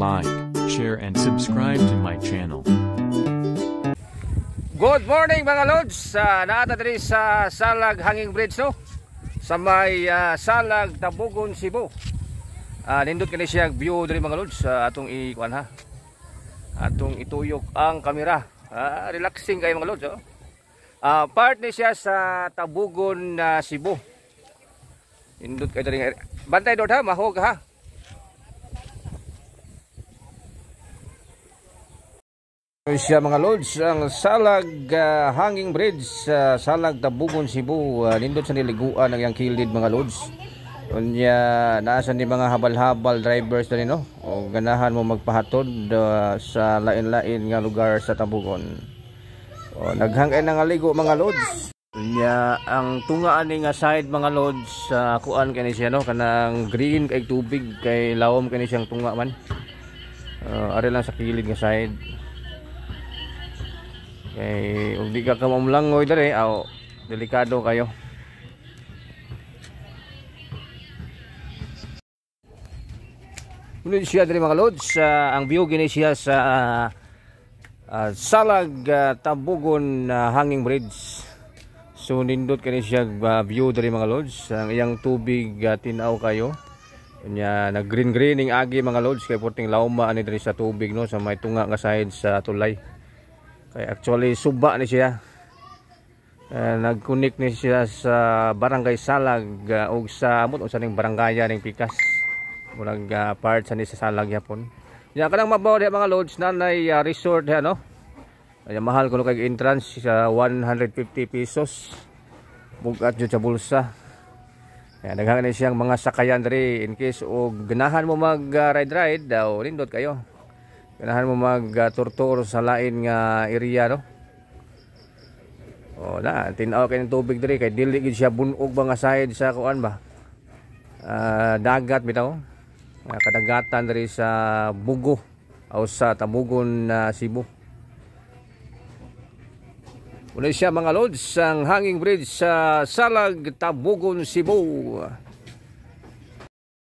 like, share and subscribe to my channel. Good morning mga lods! Uh, naata sa Salag Hanging Bridge no? Sa may uh, Salag Tabugon, Cebu. Uh, nindot kini siya view diri mga lods uh, atong ikuan ha. Atong ituyok ang kamera. Uh, relaxing kayo mga lods oh. Uh, part ni siya sa Tabugon, uh, Cebu. Indot kayo diri. Bantay dot ha, mahog ha. siya mga lords ang Salag uh, Hanging Bridge sa uh, Salag Tabugon Cebu uh, nindot sa niliguan ng yang kilid mga lords unya naasan ni mga habal-habal drivers dali no o ganahan mo magpahatod uh, sa lain-lain nga lugar sa Tabugon o naghangay na nga ligo mga lords unya ang tungaan ni nga side mga lords sa uh, kuan ni siya no kanang green kay tubig kay lawom kani siyang tunga man uh, ari lang sa kilid nga side kay ug di ka kamamlang kamamlangoy dere aw delikado kayo Muli siya diri mga lods uh, ang view gini siya sa uh, uh, Salag uh, Tabugon uh, Hanging Bridge So nindot kani siya uh, view diri mga lods ang iyang tubig uh, tinaw kayo nya nag green greening agi mga lods kay puting lauma ani diri sa tubig no sa may tunga nga side sa tulay Kay actually suba ni siya. Uh, nag-connect ni siya sa barangay Salag uh, og sa amot usa ning barangaya ning Pikas. Murag uh, part sa ni sa Salag yapon. Ya kanang mabaw di mga lodge nanay uh, resort ya no. Ay mahal kuno kay entrance sa uh, 150 pesos. Bugat jud sa bulsa. Ya naghangan na siyang mga sakayan diri in case og ganahan mo mag uh, ride ride daw lindot kayo. Kailangan mo magturtuor ah, sa lain nga area no. O na, tinaw kay ng tubig diri kay dili gid siya bunog ba nga side sa kuan ba. Uh, dagat bitaw. Uh, kadagatan diri sa Bugo o sa Tamugon na uh, Cebu. Una siya mga lods ang hanging bridge sa Salag, Tabugon, Cebu.